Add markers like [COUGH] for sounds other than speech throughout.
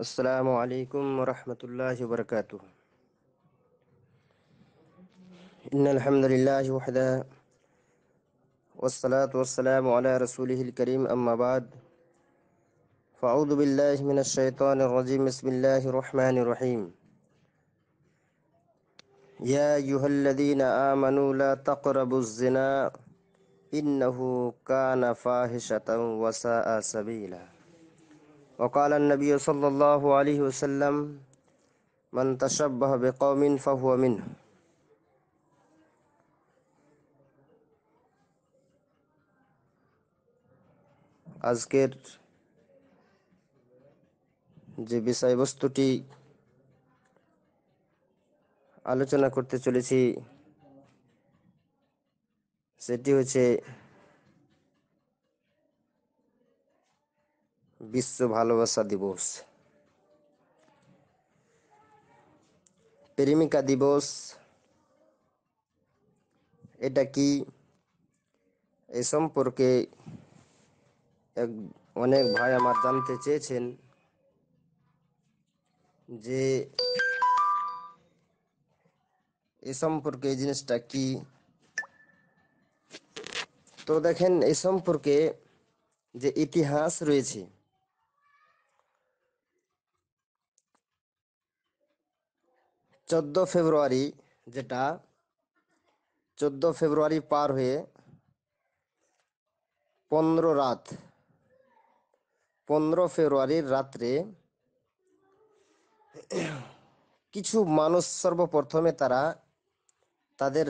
السلام عليكم ورحمة الله وبركاته إن الحمد لله وحده والصلاة والسلام على رسوله الكريم أما بعد فأعوذ بالله من الشيطان الرجيم بسم الله الرحمن الرحيم يا أيها الذين آمنوا لا تقربوا الزنا إنه كان فاحشة وساء سبيلا وقال النبي صلى الله عليه وسلم من تشبه بقوم فهو منه আজকের যে বিষয়বস্তুটি আলোচনা করতে চলেছি সেটি হচ্ছে বিশ্ব ভালোবাসা দিবস প্রেমিকা দিবস এটা কি এ সম্পর্কে এক অনেক ভাই আমার জানতে চেয়েছেন যে এ সম্পর্কে এই জিনিসটা কি তো দেখেন এ সম্পর্কে যে ইতিহাস রয়েছে চোদ্দ ফেব্রুয়ারি যেটা চোদ্দ ফেব্রুয়ারি পার হয়ে পনেরো রাত পনেরো ফেব্রুয়ারির রাত্রে কিছু মানুষ সর্বপ্রথমে তারা তাদের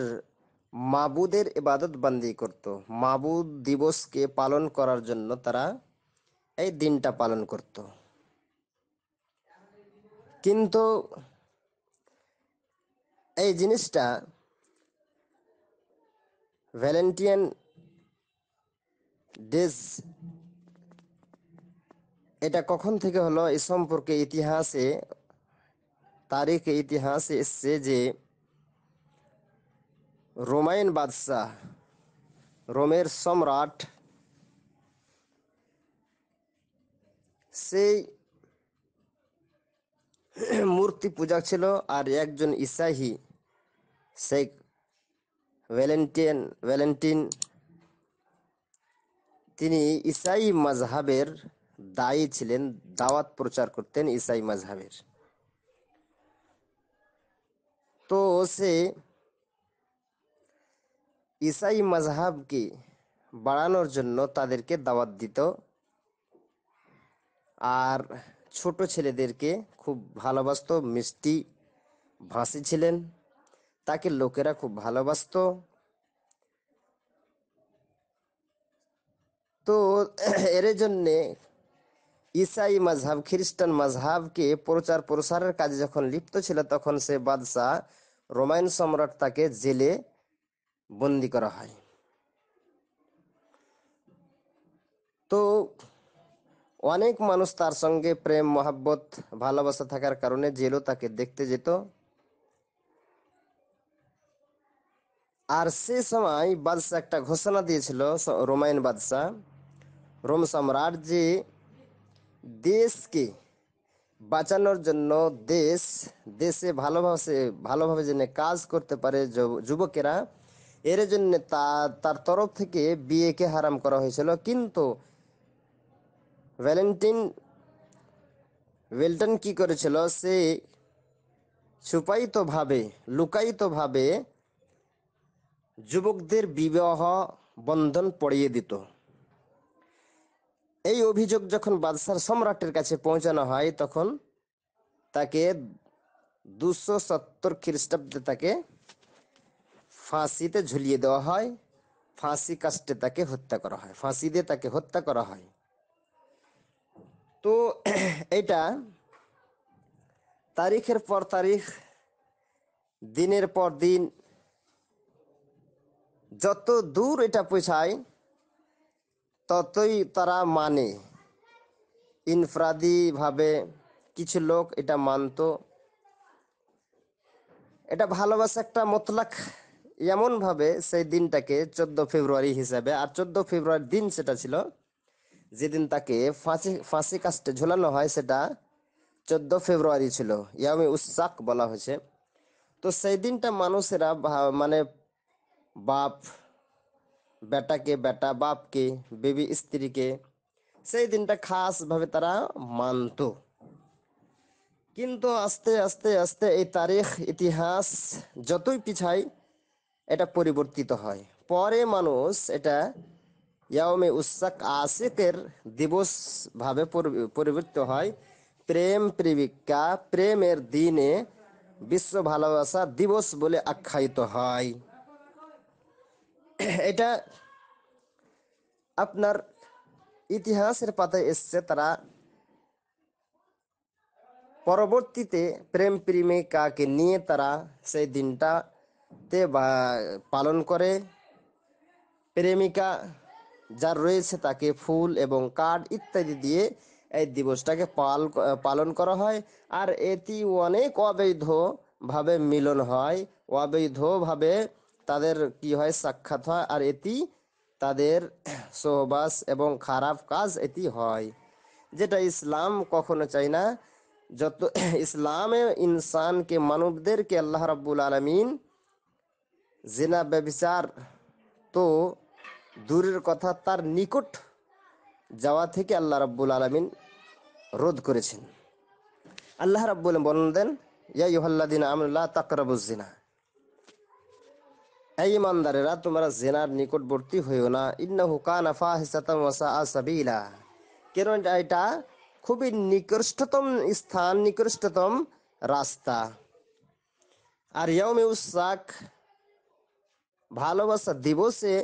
মাবুদের এবাদত বান্দি করত মাবুদ দিবসকে পালন করার জন্য তারা এই দিনটা পালন করত কিন্তু এই জিনিসটা ভ্যালেন্টিয়ান ডেজ এটা কখন থেকে হলো এ সম্পর্কে ইতিহাসে তারিখে ইতিহাসে এসছে যে রোমায়ন বাদশাহ রোমের সম্রাট সেই মূর্তি পূজা ছিল আর একজন ইসাহী শেখ ভ্যালেন্টিন ভ্যালেন্টিন তিনি ইসাই মাজহাবের দায়ী ছিলেন দাওয়াত প্রচার করতেন ইসাই মাজহাবের তো সে ইসাই মাজহাবকে বাড়ানোর জন্য তাদেরকে দাওয়াত দিত আর ছোট ছেলেদেরকে খুব ভালোবাসত মিষ্টি ভাসি ছিলেন তাকে লোকেরা খুব ভালোবাসত তো এর জন্যে ইসাই মাঝহাব খ্রিস্টান মাঝহাবকে প্রচার প্রসারের কাজে যখন লিপ্ত ছিল তখন সে বাদশাহ রোমান সম্রাট তাকে জেলে বন্দি করা হয় তো অনেক মানুষ তার সঙ্গে প্রেম মহাব্বত ভালোবাসা থাকার কারণে জেলও তাকে দেখতে যেত আর সে সময় বাদশাহ একটা ঘোষণা দিয়েছিল রোমায়ন বাদশাহ রোম সম্রাট যে দেশকে বাঁচানোর জন্য দেশ দেশে ভালোভাবে ভালোভাবে যেন কাজ করতে পারে যুবকেরা এর জন্য তার তরফ থেকে বিয়েকে হারাম করা হয়েছিল কিন্তু ভ্যালেন্টিন ওয়েলটন কি করেছিল সে সুপায়িতভাবে লুকায়িতভাবে যুবকদের বিবাহ বন্ধন পড়িয়ে দিত এই অভিযোগ যখন বাদশার সম্রাটের কাছে পৌঁছানো হয় তখন তাকে দুশো সত্তর খ্রিস্টাব্দে তাকে ফাঁসিতে ঝুলিয়ে দেওয়া হয় ফাঁসি কাস্টে তাকে হত্যা করা হয় ফাঁসি দিয়ে তাকে হত্যা করা হয় তো [CLEARS THROAT] এটা তারিখের পর তারিখ দিনের পর দিন যত দূর এটা পৌঁছায় ততই তারা মানে ইনফ্রাদিভাবে কিছু লোক এটা মানত এটা ভালোবাসা একটা মতলাক এমনভাবে সেই দিনটাকে চোদ্দ ফেব্রুয়ারি হিসাবে আর চোদ্দ ফেব্রুয়ারি দিন সেটা ছিল যেদিন তাকে ফাঁসি ফাঁসি কাস্টে ঝোলানো হয় সেটা চোদ্দ ফেব্রুয়ারি ছিল ইয়ামি উৎসাক বলা হয়েছে তো সেই দিনটা মানুষেরা মানে বাপ বেটাকে বেটা বাপকে বেবি স্ত্রীকে সেই দিনটা খাসভাবে তারা মানত কিন্তু আস্তে আস্তে আস্তে এই তারিখ ইতিহাস যতই পিছায় এটা পরিবর্তিত হয় পরে মানুষ এটা ইয়ামে উৎসাক আসিকের দিবস ভাবে পরিবর্তিত হয় প্রেম প্রেমিকা প্রেমের দিনে বিশ্ব ভালোবাসা দিবস বলে আখ্যায়িত হয় [COUGHS] এটা আপনার ইতিহাসের পাতায় এসছে তারা পরবর্তীতে প্রেম প্রেমিকাকে নিয়ে তারা সেই দিনটাতে পালন করে প্রেমিকা যার রয়েছে তাকে ফুল এবং কাঠ ইত্যাদি দিয়ে এই দিবসটাকে পাল পালন করা হয় আর এটি অনেক অবৈধভাবে মিলন হয় অবৈধভাবে তাদের কি হয় সাক্ষাৎ হয় আর এটি তাদের [CLEARS THROAT] সহবাস এবং খারাপ কাজ এটি হয় যেটা ইসলাম কখনো চাই না যত [CLEARS THROAT] ইসলামে ইনসানকে মানবদেরকে আল্লাহ রাবুল আলমিন জেনা ব্যবচার তো দূরের কথা তার নিকট যাওয়া থেকে আল্লাহ রাব্বুল আলমিন রোধ করেছেন আল্লাহ রাব্বুল বলেন দেন ইয়া ইহল্লাদিন আমল্লা তাকরাবুজ্জিনা এই ইমানদারেরা তোমরা জেনার নিকটবর্তী হইও না ইন্না হুকানা ফাহিসাতাম ওয়াসা আসাবিলা কেন এটা খুবই নিকৃষ্টতম স্থান নিকৃষ্টতম রাস্তা আর ইয়াউমে উসাক ভালোবাসা দিবসে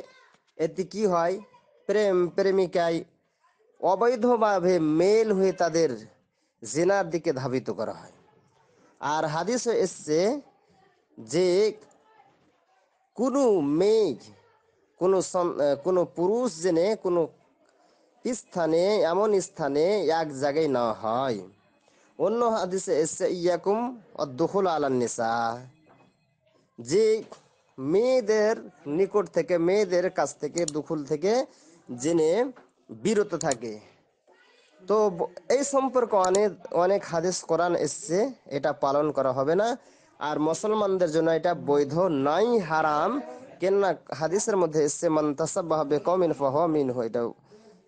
এতে কি হয় প্রেম প্রেমিকায় অবৈধভাবে মেল হয়ে তাদের জেনার দিকে ধাবিত করা হয় আর হাদিসও এসছে যে কোনো মেঘ কোনো কোনো পুরুষ জেনে কোনো স্থানে এমন স্থানে এক জায়গায় না হয় অন্য হাদিসে এসে ইয়াকুম অদ্দুহুল নিসা যে মেয়েদের নিকট থেকে মেয়েদের কাছ থেকে দুখুল থেকে জেনে বিরত থাকে তো এই সম্পর্কে অনেক অনেক হাদিস কোরআন এসছে এটা পালন করা হবে না আর মুসলমানদের জন্য এটা বৈধ নাই হারাম কেননা হাদিসের মধ্যে এসছে মান তাসাবাহাবে কমিন ফাহুয়া মিনহু এটা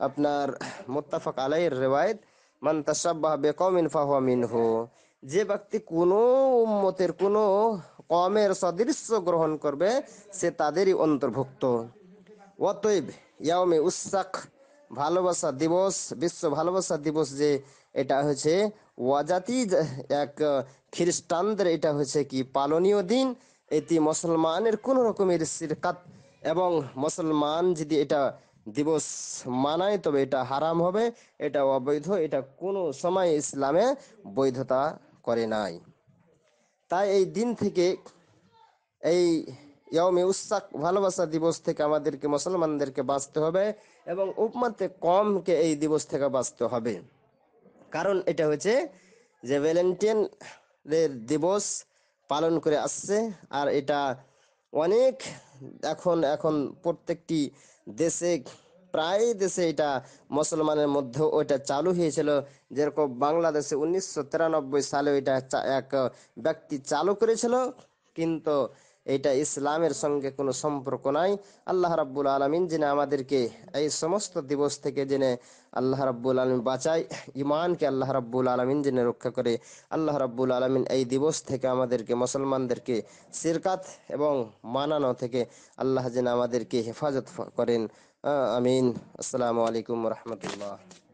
আপনার মুত্তাফাক আলাইহির রিওয়ায়াত মান তাসাবাহাবে কমিন ফাহুয়া হো যে ব্যক্তি কোনো উম্মতের কোনো কমের সদৃশ্য গ্রহণ করবে সে তাদেরই অন্তর্ভুক্ত অতএব ইয়াওমে উৎসাক ভালোবাসা দিবস বিশ্ব ভালোবাসা দিবস যে এটা হচ্ছে ওয়াজাতি এক খ্রিস্টানদের এটা হচ্ছে কি পালনীয় দিন এটি মুসলমানের কোনো রকমের সিরকাত এবং মুসলমান যদি এটা দিবস মানায় তবে এটা হারাম হবে এটা অবৈধ এটা কোনো সময় ইসলামে বৈধতা করে নাই তাই এই দিন থেকে এই ইয়মে উৎসাক ভালোবাসা দিবস থেকে আমাদেরকে মুসলমানদেরকে বাঁচতে হবে এবং উপমাতে কমকে এই দিবস থেকে বাঁচতে হবে কারণ এটা হচ্ছে যে ভ্যালেন্টাইন দিবস পালন করে আসছে আর এটা অনেক এখন এখন প্রত্যেকটি দেশে প্রায় দেশে এটা মুসলমানের মধ্যে ওইটা চালু হয়েছিল যেরকম বাংলাদেশে উনিশশো সালে এটা এক ব্যক্তি চালু করেছিল কিন্তু এটা ইসলামের সঙ্গে কোনো সম্পর্ক নাই আল্লাহ রাব্বুল আলমিন যিনি আমাদেরকে এই সমস্ত দিবস থেকে জেনে আল্লাহ রাব্বুল আলমিন বাঁচায় ইমানকে আল্লাহ রাব্বুল আলমিন জেনে রক্ষা করে আল্লাহ রাব্বুল আলমিন এই দিবস থেকে আমাদেরকে মুসলমানদেরকে সিরকাত এবং মানানো থেকে আল্লাহ যেন আমাদেরকে হেফাজত করেন আমিন আসসালামু আলাইকুম রহমতুল্লাহ